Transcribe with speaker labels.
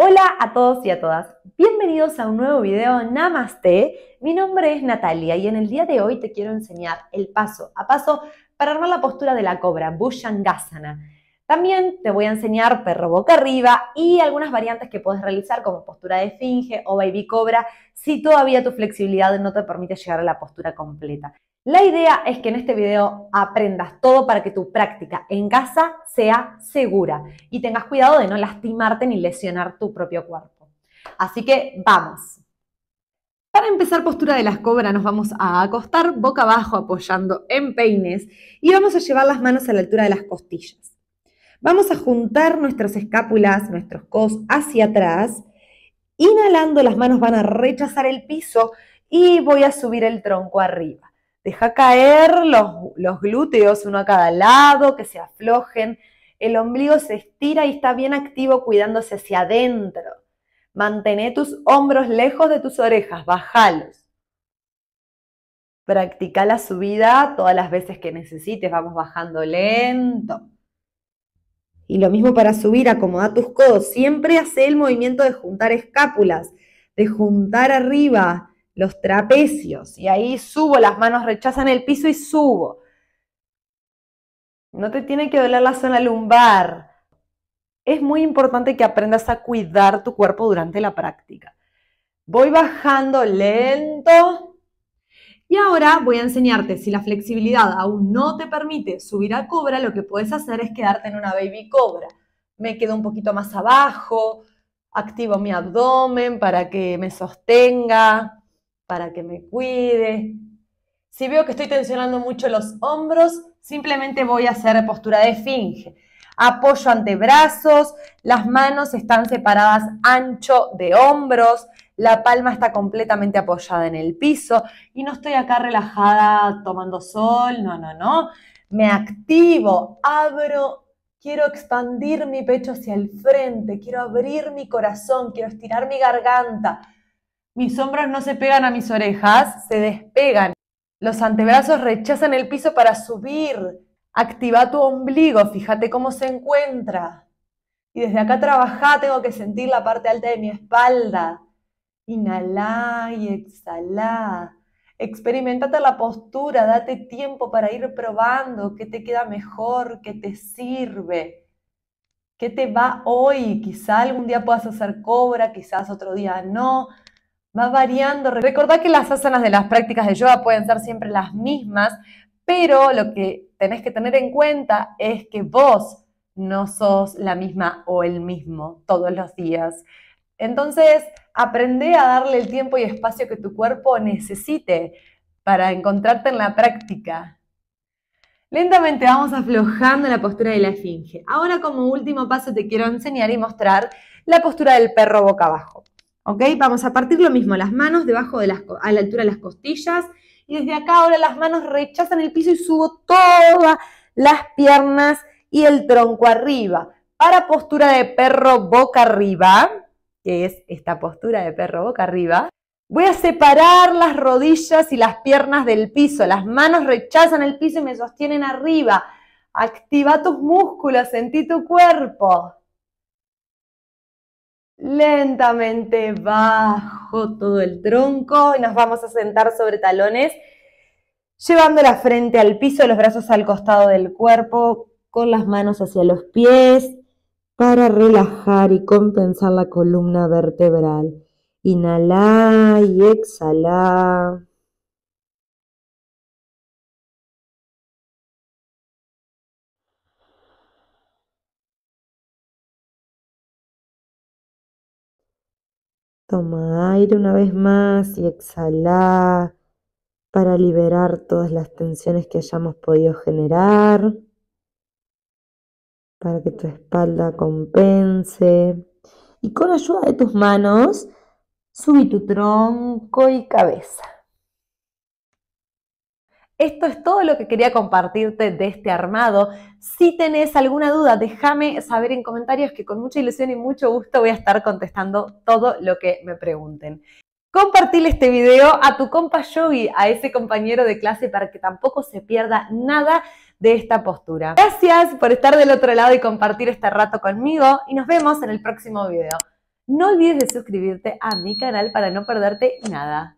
Speaker 1: Hola a todos y a todas. Bienvenidos a un nuevo video Namaste. Mi nombre es Natalia y en el día de hoy te quiero enseñar el paso a paso para armar la postura de la cobra, Bhujangasana. También te voy a enseñar perro boca arriba y algunas variantes que puedes realizar como postura de finge o baby cobra si todavía tu flexibilidad no te permite llegar a la postura completa. La idea es que en este video aprendas todo para que tu práctica en casa sea segura y tengas cuidado de no lastimarte ni lesionar tu propio cuerpo. Así que vamos. Para empezar postura de las cobras nos vamos a acostar boca abajo apoyando en peines y vamos a llevar las manos a la altura de las costillas. Vamos a juntar nuestras escápulas, nuestros cos hacia atrás. Inhalando las manos van a rechazar el piso y voy a subir el tronco arriba. Deja caer los, glúteos uno a cada lado, que se aflojen. El ombligo se estira y está bien activo cuidándose hacia adentro. Mantén tus hombros lejos de tus orejas, bajalos. Practica la subida todas las veces que necesites, vamos bajando lento. Y lo mismo para subir, acomoda tus codos. Siempre hace el movimiento de juntar escápulas, de juntar arriba, los trapecios. Y ahí subo, las manos rechazan el piso y subo. No te tiene que doler la zona lumbar. Es muy importante que aprendas a cuidar tu cuerpo durante la práctica. Voy bajando lento. Y ahora voy a enseñarte, si la flexibilidad aún no te permite subir a cobra, lo que puedes hacer es quedarte en una baby cobra. Me quedo un poquito más abajo, activo mi abdomen para que me sostenga, para que me cuide. Si veo que estoy tensionando mucho los hombros, simplemente voy a hacer postura de finge. Apoyo antebrazos, las manos están separadas ancho de hombros, la palma está completamente apoyada en el piso y no estoy acá relajada tomando sol, no, no, no. Me activo, abro, quiero expandir mi pecho hacia el frente, quiero abrir mi corazón, quiero estirar mi garganta, mis hombros no se pegan a mis orejas, se despegan. Los antebrazos rechazan el piso para subir. Activa tu ombligo, fíjate cómo se encuentra. Y desde acá trabajá, tengo que sentir la parte alta de mi espalda. Inhalá y exhalá. Experimentate la postura, date tiempo para ir probando qué te queda mejor, qué te sirve, qué te va hoy. Quizá algún día puedas hacer cobra, quizás otro día no, va variando. Recordad que las asanas de las prácticas de yoga pueden ser siempre las mismas, pero lo que tenés que tener en cuenta es que vos no sos la misma o el mismo todos los días. Entonces, aprende a darle el tiempo y espacio que tu cuerpo necesite para encontrarte en la práctica. Lentamente vamos aflojando la postura de la esfinge. Ahora como último paso te quiero enseñar y mostrar la postura del perro boca abajo. Vamos a partir lo mismo, las manos debajo de a la altura de las costillas. Y desde acá ahora las manos rechazan el piso y subo todas las piernas y el tronco arriba. Para postura de perro boca arriba, que es esta postura de perro boca arriba, voy a separar las rodillas y las piernas del piso. Las manos rechazan el piso y me sostienen arriba. Activa tus músculos, sentí tu cuerpo lentamente bajo todo el tronco y nos vamos a sentar sobre talones, llevando la frente al piso, los brazos al costado del cuerpo, con las manos hacia los pies para relajar y compensar la columna vertebral. Inhala y exhala. Toma aire una vez más y exhala para liberar todas las tensiones que hayamos podido generar, para que tu espalda compense. Y con ayuda de tus manos, subí tu tronco y cabeza. Esto es todo lo que quería compartirte de este armado. Si tenés alguna duda, déjame saber en comentarios que con mucha ilusión y mucho gusto voy a estar contestando todo lo que me pregunten. Compartirle este video a tu compa Yogi, a ese compañero de clase, para que tampoco se pierda nada de esta postura. Gracias por estar del otro lado y compartir este rato conmigo y nos vemos en el próximo video. No olvides de suscribirte a mi canal para no perderte nada.